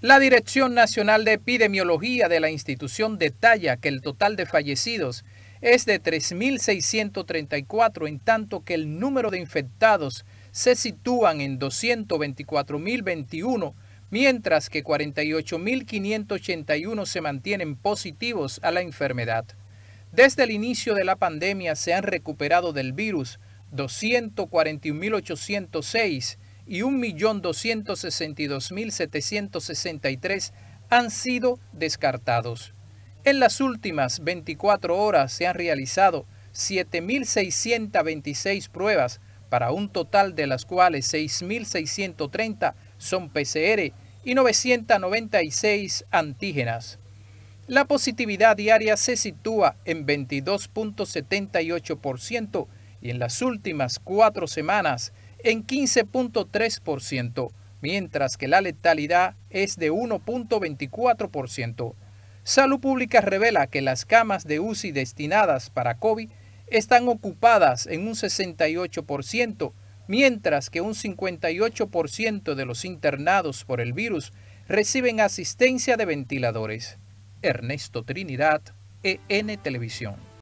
La Dirección Nacional de Epidemiología de la institución detalla que el total de fallecidos es de 3.634, en tanto que el número de infectados se sitúan en 224.021, mientras que 48.581 se mantienen positivos a la enfermedad. Desde el inicio de la pandemia se han recuperado del virus 241.806 y 1.262.763 han sido descartados. En las últimas 24 horas se han realizado 7.626 pruebas, para un total de las cuales 6.630 son PCR y 996 antígenas. La positividad diaria se sitúa en 22.78% y en las últimas cuatro semanas en 15.3%, mientras que la letalidad es de 1.24%. Salud Pública revela que las camas de UCI destinadas para COVID están ocupadas en un 68%, mientras que un 58% de los internados por el virus reciben asistencia de ventiladores. Ernesto Trinidad, EN Televisión.